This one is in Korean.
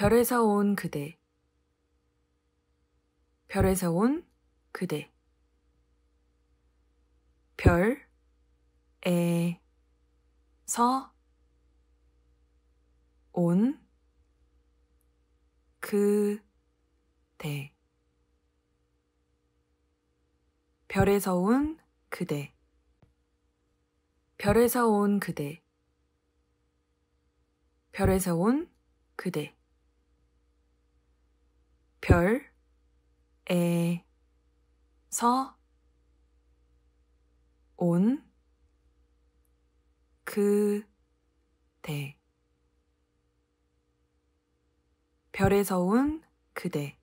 별에서 온 그대 별에서 온 그대 별, 에, 서, 온, 그, 대. 별에서 온 그대. 별에서 온 그대. 별에서 온 그대. 별에서 온 그대 별에서 온 그대